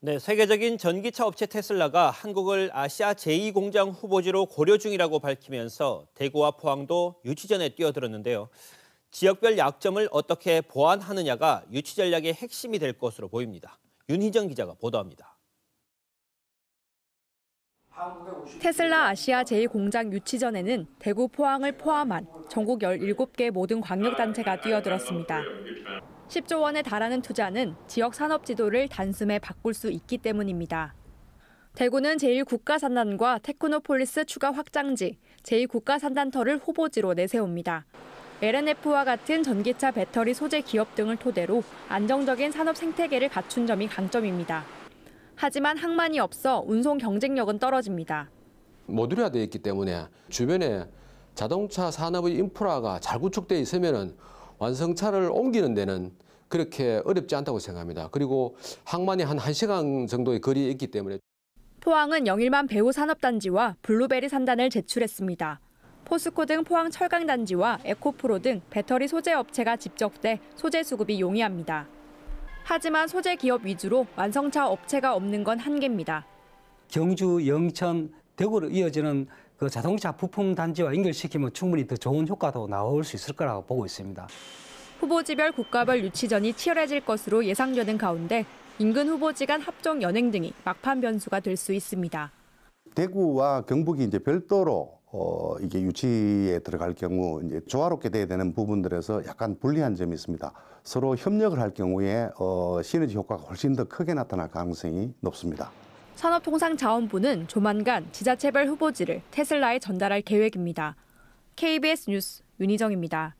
네, 세계적인 전기차 업체 테슬라가 한국을 아시아 제2공장 후보지로 고려 중이라고 밝히면서 대구와 포항도 유치전에 뛰어들었는데요. 지역별 약점을 어떻게 보완하느냐가 유치 전략의 핵심이 될 것으로 보입니다. 윤희정 기자가 보도합니다. 테슬라 아시아 제2공장 유치전에는 대구 포항을 포함한 전국 17개 모든 광역단체가 뛰어들었습니다. 10조 원에 달하는 투자는 지역 산업 지도를 단숨에 바꿀 수 있기 때문입니다. 대구는 제1국가산단과 테크노폴리스 추가 확장지, 제2국가산단터를 후보지로 내세웁니다. LNF와 같은 전기차 배터리 소재 기업 등을 토대로 안정적인 산업 생태계를 갖춘 점이 강점입니다. 하지만 항만이 없어 운송 경쟁력은 떨어집니다. 모듈화되어 있기 때문에 주변에 자동차 산업의 인프라가 잘 구축돼 있으면 완성차를 옮기는 데는 그렇게 어렵지 않다고 생각합니다. 그리고 항만이 한 1시간 정도의 거리에 있기 때문에 포항은 영일만 배후 산업단지와 블루베리 산단을 제출했습니다. 포스코 등 포항 철강단지와 에코프로 등 배터리 소재 업체가 집적돼 소재 수급이 용이합니다. 하지만 소재 기업 위주로 완성차 업체가 없는 건 한계입니다. 경주, 영천, 대구로 이어지는 그 자동차 부품 단지와 연결시키면 충분히 더 좋은 효과도 나올 수 있을 거라고 보고 있습니다. 후보지별 국가별 유치전이 치열해질 것으로 예상되는 가운데 인근 후보지 간 합종 연행 등이 막판 변수가 될 수 있습니다. 대구와 경북이 이제 별도로 어, 이게 유치에 들어갈 경우 이제 조화롭게 돼야 되는 부분들에서 약간 불리한 점이 있습니다. 서로 협력을 할 경우에 어, 시너지 효과가 훨씬 더 크게 나타날 가능성이 높습니다. 산업통상자원부는 조만간 지자체별 후보지를 테슬라에 전달할 계획입니다. KBS 뉴스 윤희정입니다.